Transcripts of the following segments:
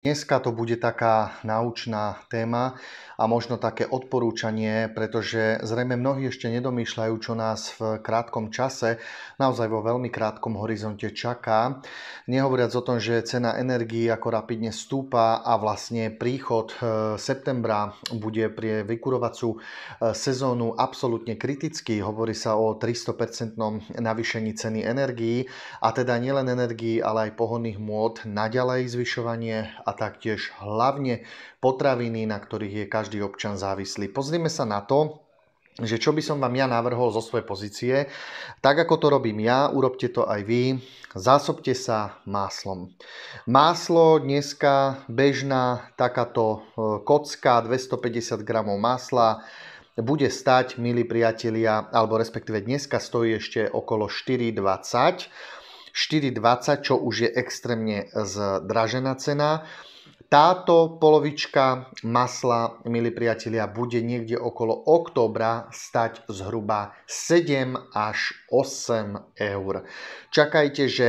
Dneska to bude taká naučná téma a možno také odporúčanie, pretože zrejme mnohí ešte nedomýšľajú, čo nás v krátkom čase, naozaj vo veľmi krátkom horizonte čaká. Nehovoriac o tom, že cena energii ako rapidne stúpa a vlastne príchod e, septembra bude pre vykurovacú e, sezónu absolútne kritický. Hovorí sa o 300% navýšení ceny energií a teda nielen energii, ale aj pohodných môd, naďalej zvyšovanie a taktiež hlavne potraviny, na ktorých je každý občan závislý. Pozrime sa na to, že čo by som vám ja navrhol zo svojej pozície, tak ako to robím ja, urobte to aj vy, zásobte sa máslom. Máslo dneska bežná takáto e, kocka 250 gramov masla bude stať, milí priatelia, alebo respektíve dneska stojí ešte okolo 4,20 4,20, čo už je extrémne zdražená cena. Táto polovička masla, milí priatelia, bude niekde okolo októbra stať zhruba 7 až 8 eur. Čakajte, že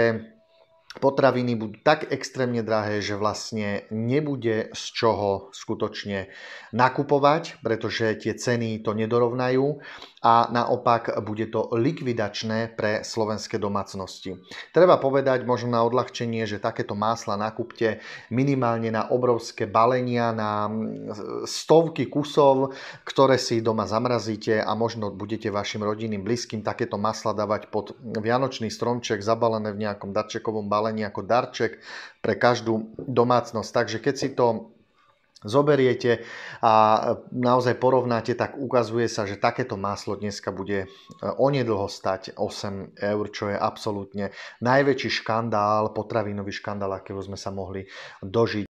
potraviny budú tak extrémne drahé, že vlastne nebude z čoho skutočne nakupovať, pretože tie ceny to nedorovnajú a naopak bude to likvidačné pre slovenské domácnosti. Treba povedať možno na odľahčenie, že takéto másla nakúpte minimálne na obrovské balenia, na mm, stovky kusov, ktoré si doma zamrazíte a možno budete vašim rodinným blízkym takéto masla dávať pod vianočný stromček zabalené v nejakom darčekovom balení ako darček pre každú domácnosť. Takže keď si to zoberiete a e, naozaj porovnáte, tak ukazuje sa, že takéto maslo dneska bude e, onedlho stať 8 eur, čo je absolútne najväčší škandál, potravinový škandál, akého sme sa mohli dožiť.